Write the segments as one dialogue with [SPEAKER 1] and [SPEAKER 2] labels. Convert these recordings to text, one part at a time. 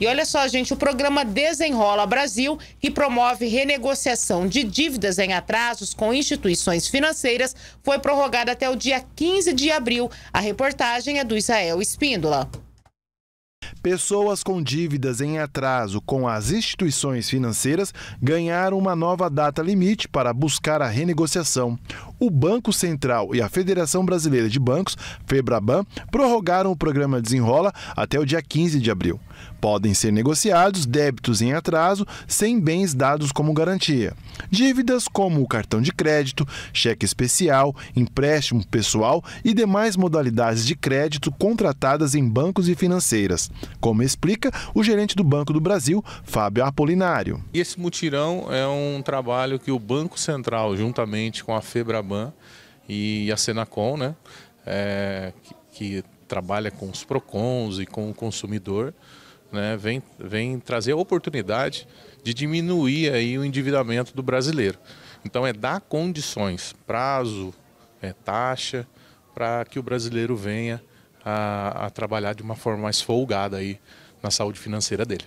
[SPEAKER 1] E olha só, gente, o programa Desenrola Brasil, que promove renegociação de dívidas em atrasos com instituições financeiras, foi prorrogado até o dia 15 de abril. A reportagem é do Israel Espíndola. Pessoas com dívidas em atraso com as instituições financeiras ganharam uma nova data limite para buscar a renegociação. O Banco Central e a Federação Brasileira de Bancos, Febraban, prorrogaram o programa Desenrola até o dia 15 de abril. Podem ser negociados débitos em atraso sem bens dados como garantia. Dívidas como o cartão de crédito, cheque especial, empréstimo pessoal e demais modalidades de crédito contratadas em bancos e financeiras como explica o gerente do Banco do Brasil, Fábio Apolinário.
[SPEAKER 2] Esse mutirão é um trabalho que o Banco Central, juntamente com a FEBRABAN e a Senacom, né, é, que, que trabalha com os PROCONs e com o consumidor, né, vem, vem trazer a oportunidade de diminuir aí o endividamento do brasileiro. Então é dar condições, prazo, é, taxa, para que o brasileiro venha a, a trabalhar de uma forma mais folgada aí na saúde
[SPEAKER 1] financeira dele.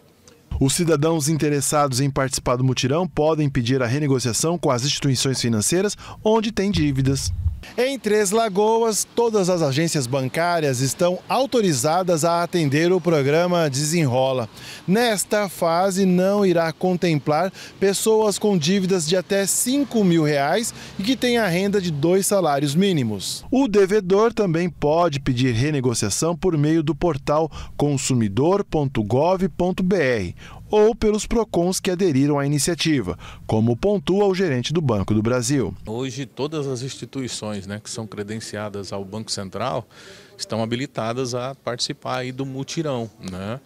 [SPEAKER 1] Os cidadãos interessados em participar do mutirão podem pedir a renegociação com as instituições financeiras onde têm dívidas. Em Três Lagoas, todas as agências bancárias estão autorizadas a atender o programa Desenrola. Nesta fase, não irá contemplar pessoas com dívidas de até 5 mil reais e que têm a renda de dois salários mínimos. O devedor também pode pedir renegociação por meio do portal consumidor.gov.br ou pelos PROCONs que aderiram à iniciativa, como pontua o gerente do Banco do Brasil.
[SPEAKER 2] Hoje, todas as instituições né, que são credenciadas ao Banco Central estão habilitadas a participar aí do mutirão. Né?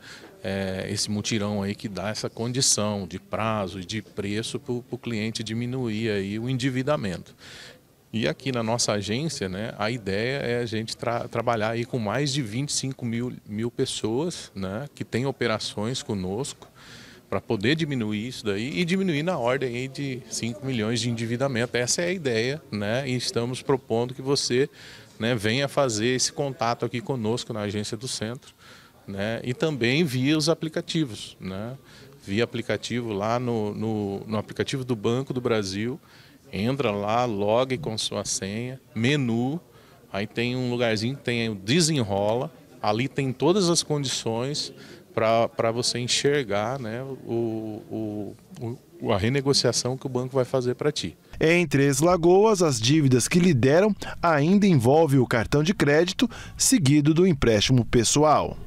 [SPEAKER 2] É, esse mutirão aí que dá essa condição de prazo e de preço para o cliente diminuir aí o endividamento. E aqui na nossa agência, né, a ideia é a gente tra trabalhar aí com mais de 25 mil, mil pessoas né, que têm operações conosco para poder diminuir isso daí e diminuir na ordem aí de 5 milhões de endividamento. Essa é a ideia né, e estamos propondo que você né, venha fazer esse contato aqui conosco na agência do centro né, e também via os aplicativos, né, via aplicativo lá no, no, no aplicativo do Banco do Brasil Entra lá, logue com sua senha, menu, aí tem um lugarzinho que tem o desenrola, ali tem todas as condições para você enxergar né, o, o, o, a renegociação que o banco vai fazer
[SPEAKER 1] para ti. Em Três Lagoas, as dívidas que lideram ainda envolvem o cartão de crédito, seguido do empréstimo pessoal.